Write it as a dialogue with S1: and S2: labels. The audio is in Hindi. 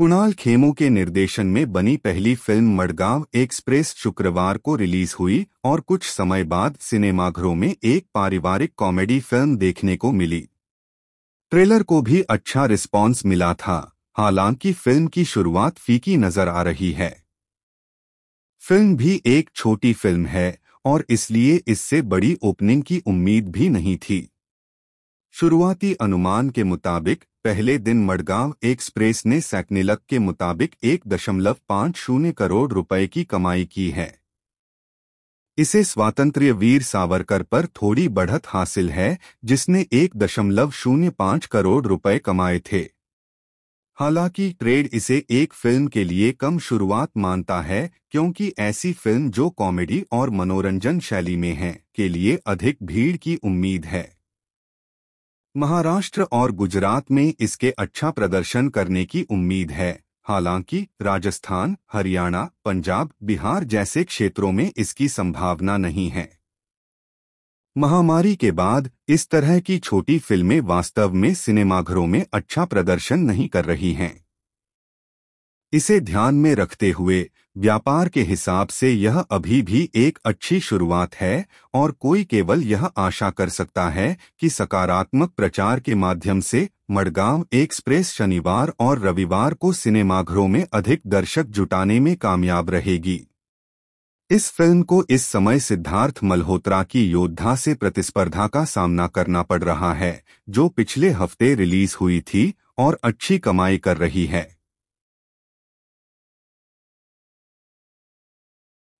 S1: कुणाल खेमो के निर्देशन में बनी पहली फिल्म मडगांव एक्सप्रेस शुक्रवार को रिलीज हुई और कुछ समय बाद सिनेमाघरों में एक पारिवारिक कॉमेडी फिल्म देखने को मिली ट्रेलर को भी अच्छा रिस्पांस मिला था हालांकि फिल्म की शुरुआत फीकी नजर आ रही है फिल्म भी एक छोटी फिल्म है और इसलिए इससे बड़ी ओपनिंग की उम्मीद भी नहीं थी शुरुआती अनुमान के मुताबिक पहले दिन मडगांव एक्सप्रेस ने सैकनिलक के मुताबिक एक दशमलव पाँच शून्य करोड़ रुपए की कमाई की है इसे स्वातंत्र वीर सावरकर पर थोड़ी बढ़त हासिल है जिसने एक दशमलव शून्य पाँच करोड़ रुपए कमाए थे हालांकि ट्रेड इसे एक फिल्म के लिए कम शुरुआत मानता है क्योंकि ऐसी फिल्म जो कॉमेडी और मनोरंजन शैली में है के लिए अधिक भीड़ की उम्मीद है महाराष्ट्र और गुजरात में इसके अच्छा प्रदर्शन करने की उम्मीद है हालांकि राजस्थान हरियाणा पंजाब बिहार जैसे क्षेत्रों में इसकी संभावना नहीं है महामारी के बाद इस तरह की छोटी फिल्में वास्तव में सिनेमाघरों में अच्छा प्रदर्शन नहीं कर रही हैं इसे ध्यान में रखते हुए व्यापार के हिसाब से यह अभी भी एक अच्छी शुरुआत है और कोई केवल यह आशा कर सकता है कि सकारात्मक प्रचार के माध्यम से मडगांव एक्सप्रेस शनिवार और रविवार को सिनेमाघरों में अधिक दर्शक जुटाने में कामयाब रहेगी इस फिल्म को इस समय सिद्धार्थ मल्होत्रा की योद्धा से प्रतिस्पर्धा का सामना करना पड़ रहा है जो पिछले हफ्ते रिलीज हुई थी और अच्छी कमाई कर रही है